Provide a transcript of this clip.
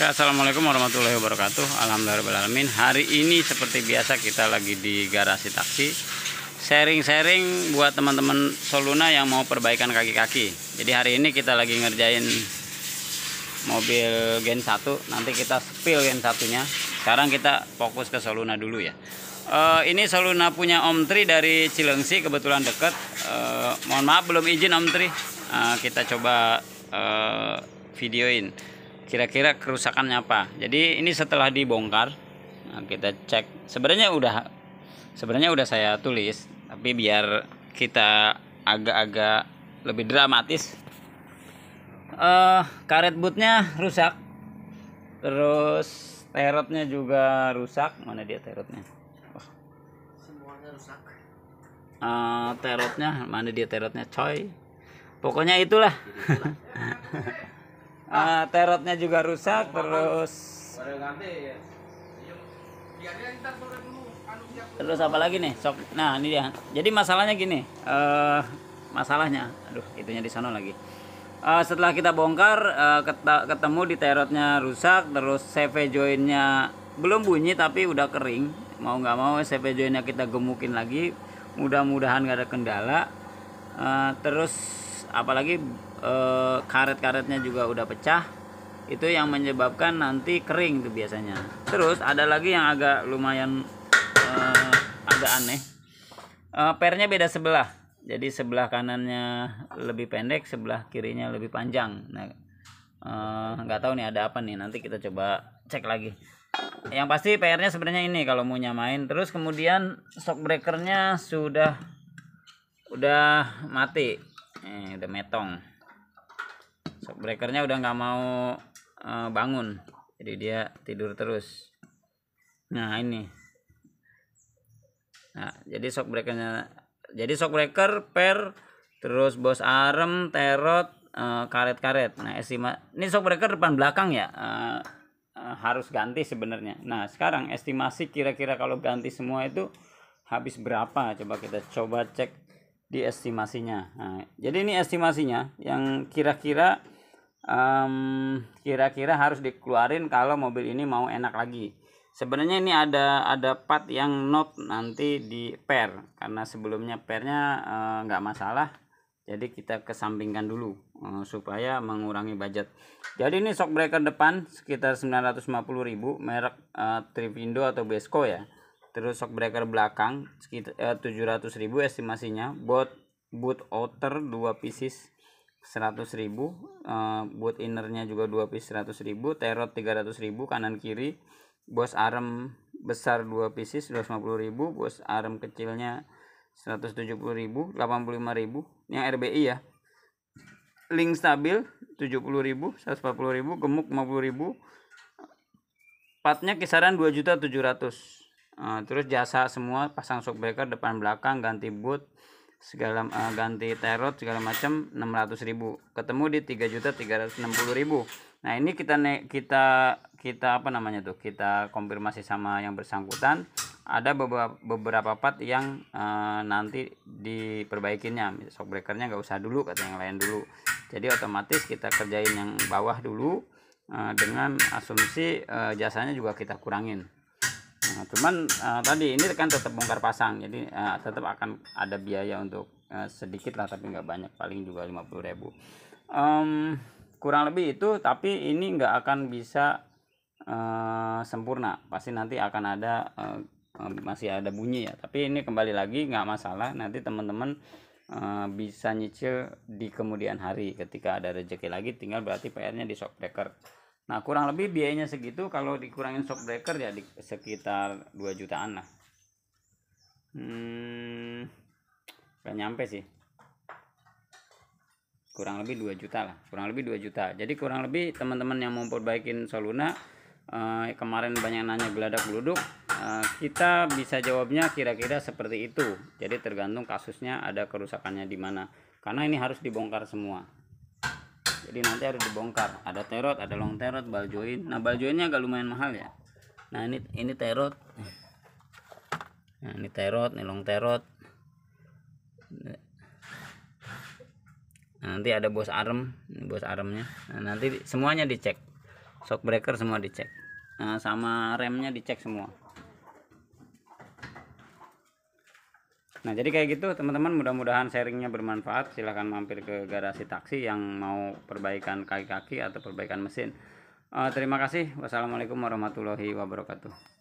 Ya, Assalamualaikum warahmatullahi wabarakatuh Alhamdulillahirrahmanirrahim Hari ini seperti biasa kita lagi di garasi taksi Sharing-sharing buat teman-teman Soluna yang mau perbaikan kaki-kaki Jadi hari ini kita lagi ngerjain mobil gen 1 Nanti kita spill gen 1-nya. Sekarang kita fokus ke Soluna dulu ya Uh, ini Soluna punya Om Tri dari Cilengsi kebetulan deket. Uh, mohon maaf belum izin Om Tri. Uh, kita coba uh, videoin kira-kira kerusakannya apa jadi ini setelah dibongkar nah kita cek sebenarnya udah sebenarnya udah saya tulis tapi biar kita agak-agak lebih dramatis uh, karet bootnya rusak terus terotnya juga rusak mana dia terotnya oh. semuanya rusak uh, terotnya mana dia terotnya coy pokoknya itulah uh, ah, terotnya juga rusak terus ya. terus apa lagi nih sok nah ini dia jadi masalahnya gini uh, masalahnya aduh itunya di sana lagi uh, setelah kita bongkar uh, ketemu di terotnya rusak terus CV joinnya belum bunyi tapi udah kering mau nggak mau CV joinnya kita gemukin lagi mudah-mudahan nggak ada kendala uh, terus apalagi e, karet-karetnya juga udah pecah itu yang menyebabkan nanti kering tuh biasanya terus ada lagi yang agak lumayan e, agak aneh e, pernya beda sebelah jadi sebelah kanannya lebih pendek sebelah kirinya lebih panjang nah nggak tahu nih ada apa nih nanti kita coba cek lagi yang pasti PR-nya sebenarnya ini kalau mau nyamain terus kemudian shock breakernya sudah udah mati eh, udah metong shock breakernya udah nggak mau eh, bangun jadi dia tidur terus nah ini nah jadi shock breakernya jadi shock breaker per terus bos arm terot eh, karet-karet Uh, nah estima ini shock breaker depan belakang ya eh, harus ganti sebenarnya. Nah, sekarang estimasi kira-kira kalau ganti semua itu habis berapa? Coba kita coba cek di estimasinya. Nah, jadi ini estimasinya yang kira-kira kira kira-kira harus dikeluarin kalau mobil ini mau enak lagi. Sebenarnya ini ada ada part yang not nanti di pair karena sebelumnya pairnya uh, eh, masalah. Jadi kita kesampingkan dulu eh, supaya mengurangi budget. Jadi ini shockbreaker depan sekitar 950.000 merek uh, Trivindo atau Besco ya terus shockbreaker belakang sekitar eh, 700 ribu estimasinya buat boot outer 2 pieces 100 ribu uh, boot innernya juga 2 piece 100 ribu terot 300 ribu kanan kiri bos arm besar 2 pieces 250 ribu bos arm kecilnya 170 ribu 85 ribu yang RBI ya link stabil 70 ribu 140 ribu gemuk 50 ribu patnya kisaran 2 juta 700 Eh, terus jasa semua pasang shockbreaker depan belakang ganti boot segala uh, ganti terot segala macam 600.000 ketemu di 3.360.000 nah ini kita kita kita apa namanya tuh kita konfirmasi sama yang bersangkutan ada beberapa beberapa part yang uh, nanti diperbaikinnya shockbreakernya nggak usah dulu kata yang lain dulu jadi otomatis kita kerjain yang bawah dulu dengan asumsi uh, jasanya juga kita kurangin cuman uh, tadi ini kan tetap bongkar pasang jadi uh, eh, tetap akan ada biaya untuk uh, sedikit lah tapi nggak banyak paling juga 50.000 um, kurang lebih itu tapi ini nggak akan bisa uh, sempurna pasti nanti akan ada uh, masih ada bunyi ya tapi ini kembali lagi nggak masalah nanti teman-teman uh, bisa nyicil di kemudian hari ketika ada rejeki lagi tinggal berarti PR-nya di shock breaker Nah, kurang lebih biayanya segitu kalau dikurangin shock breaker ya di sekitar 2 jutaan lah. Hmm, gak nyampe sih. Kurang lebih 2 juta lah, kurang lebih 2 juta. Jadi kurang lebih teman-teman yang mau perbaikin Soluna eh, kemarin banyak nanya geladak geluduk, eh, kita bisa jawabnya kira-kira seperti itu. Jadi tergantung kasusnya ada kerusakannya di mana. Karena ini harus dibongkar semua jadi nanti harus dibongkar ada terot ada long terot bal nah bal agak lumayan mahal ya nah ini ini terot nah ini terot ini long terot nah, nanti ada bos arm ini bos armnya nah, nanti semuanya dicek shock breaker semua dicek nah, sama remnya dicek semua Nah jadi kayak gitu teman-teman mudah-mudahan sharingnya bermanfaat silahkan mampir ke garasi taksi yang mau perbaikan kaki-kaki atau perbaikan mesin. Uh, terima kasih wassalamualaikum warahmatullahi wabarakatuh.